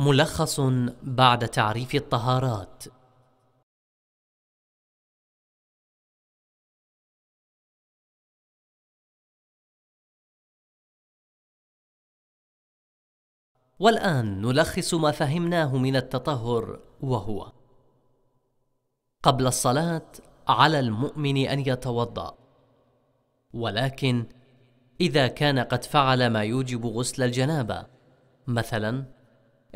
ملخص بعد تعريف الطهارات والان نلخص ما فهمناه من التطهر وهو قبل الصلاه على المؤمن ان يتوضا ولكن اذا كان قد فعل ما يوجب غسل الجنابه مثلا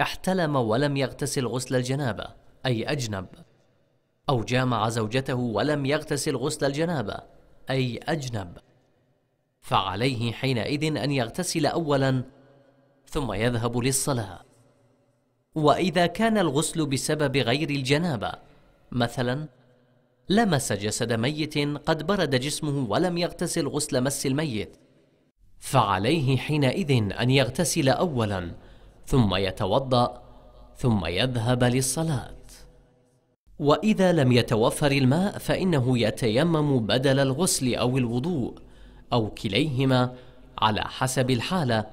احتلم ولم يغتسل غسل الجنابة أي أجنب أو جامع زوجته ولم يغتسل غسل الجنابة أي أجنب فعليه حينئذ أن يغتسل أولا ثم يذهب للصلاة وإذا كان الغسل بسبب غير الجنابة مثلا لمس جسد ميت قد برد جسمه ولم يغتسل غسل مس الميت فعليه حينئذ أن يغتسل أولا ثم يتوضا ثم يذهب للصلاه واذا لم يتوفر الماء فانه يتيمم بدل الغسل او الوضوء او كليهما على حسب الحاله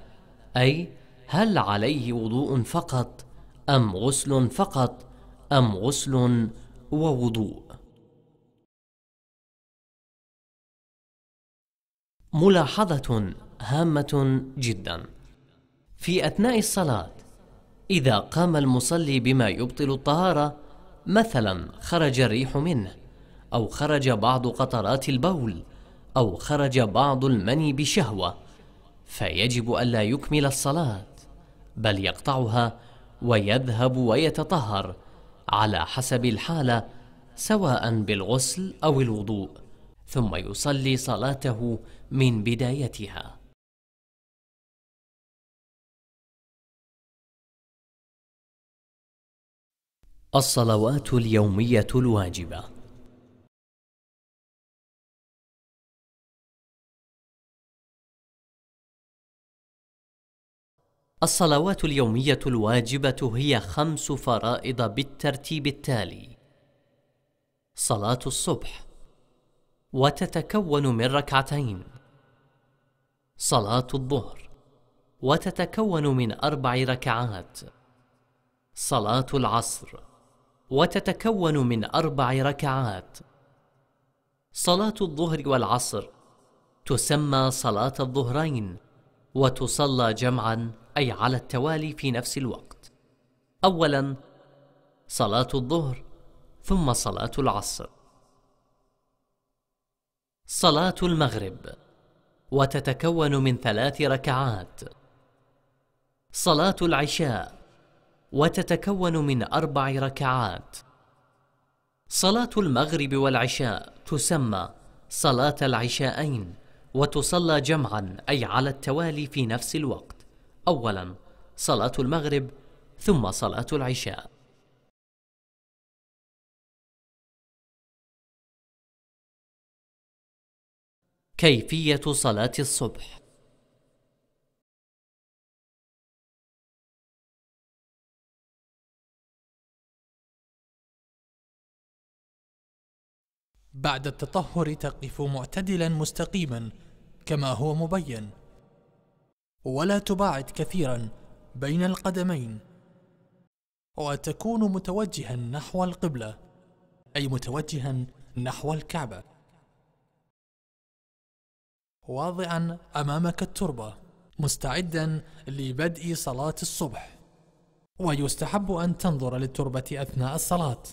اي هل عليه وضوء فقط ام غسل فقط ام غسل ووضوء ملاحظه هامه جدا في أثناء الصلاة إذا قام المصلي بما يبطل الطهارة مثلا خرج الريح منه أو خرج بعض قطرات البول أو خرج بعض المني بشهوة فيجب ألا يكمل الصلاة بل يقطعها ويذهب ويتطهر على حسب الحالة سواء بالغسل أو الوضوء ثم يصلي صلاته من بدايتها الصلوات اليومية الواجبة الصلوات اليومية الواجبة هي خمس فرائض بالترتيب التالي: صلاة الصبح، وتتكون من ركعتين، صلاة الظهر، وتتكون من أربع ركعات، صلاة العصر، وتتكون من اربع ركعات صلاه الظهر والعصر تسمى صلاه الظهرين وتصلى جمعا اي على التوالي في نفس الوقت اولا صلاه الظهر ثم صلاه العصر صلاه المغرب وتتكون من ثلاث ركعات صلاه العشاء وتتكون من أربع ركعات صلاة المغرب والعشاء تسمى صلاة العشاءين وتصلى جمعا أي على التوالي في نفس الوقت أولا صلاة المغرب ثم صلاة العشاء كيفية صلاة الصبح بعد التطهر تقف معتدلا مستقيما كما هو مبين ولا تباعد كثيرا بين القدمين وتكون متوجها نحو القبلة أي متوجها نحو الكعبة واضعا أمامك التربة مستعدا لبدء صلاة الصبح ويستحب أن تنظر للتربة أثناء الصلاة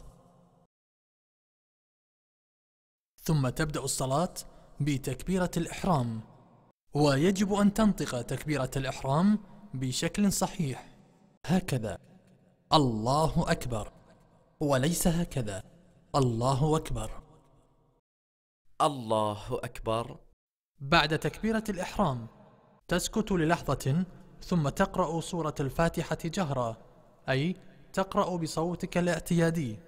ثم تبدأ الصلاة بتكبيرة الإحرام ويجب أن تنطق تكبيرة الإحرام بشكل صحيح هكذا الله أكبر وليس هكذا الله أكبر الله أكبر بعد تكبيرة الإحرام تسكت للحظة ثم تقرأ سورة الفاتحة جهرا أي تقرأ بصوتك الاعتيادي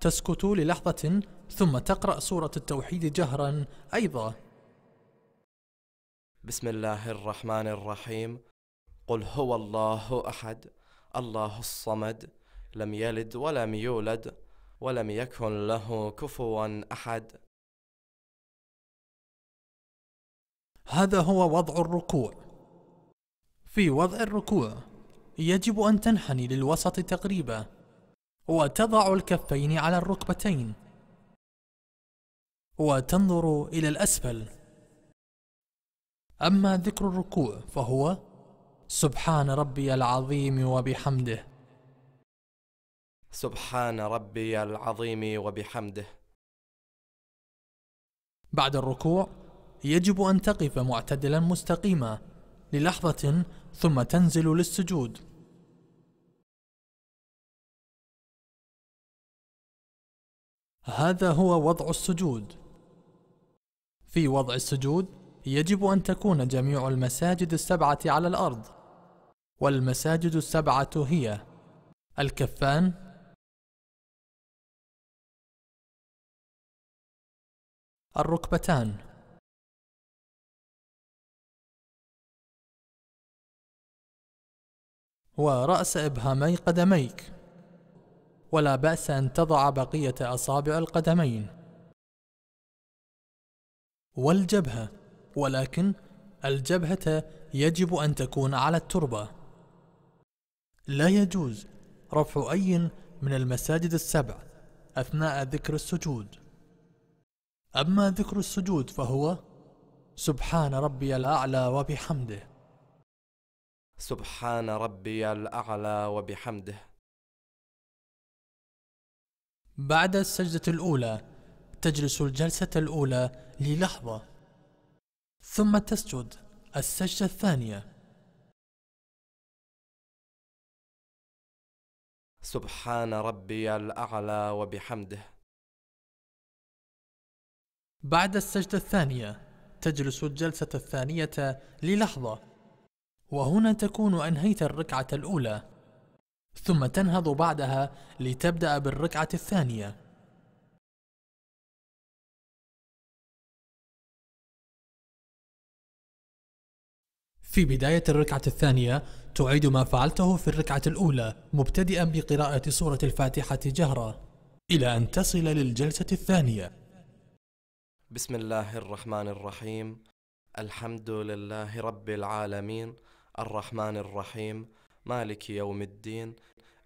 تسكت للحظة ثم تقرأ سورة التوحيد جهرا أيضا بسم الله الرحمن الرحيم قل هو الله أحد الله الصمد لم يلد ولم يولد ولم يكن له كفوا أحد هذا هو وضع الركوع في وضع الركوع يجب أن تنحني للوسط تقريباً وتضع الكفين على الركبتين وتنظر إلى الأسفل أما ذكر الركوع فهو سبحان ربي العظيم وبحمده سبحان ربي العظيم وبحمده بعد الركوع يجب أن تقف معتدلا مستقيما للحظة ثم تنزل للسجود هذا هو وضع السجود في وضع السجود يجب أن تكون جميع المساجد السبعة على الأرض والمساجد السبعة هي الكفان الركبتان ورأس إبهامي قدميك ولا بأس أن تضع بقية أصابع القدمين والجبهة ولكن الجبهة يجب أن تكون على التربة لا يجوز رفع أي من المساجد السبع أثناء ذكر السجود أما ذكر السجود فهو سبحان ربي الأعلى وبحمده سبحان ربي الأعلى وبحمده بعد السجدة الأولى تجلس الجلسة الأولى للحظة ثم تسجد السجدة الثانية سبحان ربي الأعلى وبحمده بعد السجدة الثانية تجلس الجلسة الثانية للحظة وهنا تكون أنهيت الركعة الأولى ثم تنهض بعدها لتبدأ بالركعة الثانية في بداية الركعة الثانية تعيد ما فعلته في الركعة الأولى مبتدئا بقراءة سورة الفاتحة جهرا إلى أن تصل للجلسة الثانية بسم الله الرحمن الرحيم الحمد لله رب العالمين الرحمن الرحيم مالك يوم الدين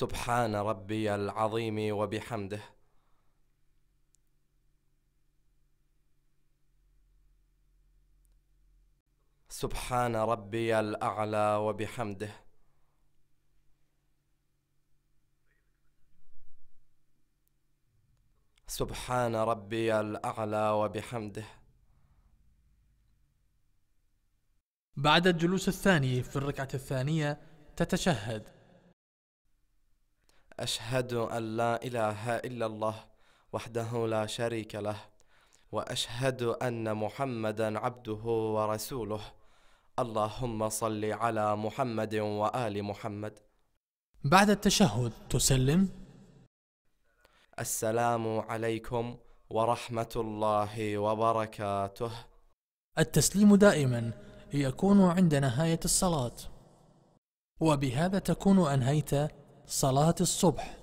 سبحان ربي العظيم وبحمده سبحان ربي الأعلى وبحمده سبحان ربي الأعلى وبحمده بعد الجلوس الثاني في الركعة الثانية تتشهد أشهد أن لا إله إلا الله وحده لا شريك له وأشهد أن محمدا عبده ورسوله اللهم صل على محمد وآل محمد بعد التشهد تسلم السلام عليكم ورحمة الله وبركاته التسليم دائما يكون عند نهاية الصلاة وبهذا تكون أنهيت صلاة الصبح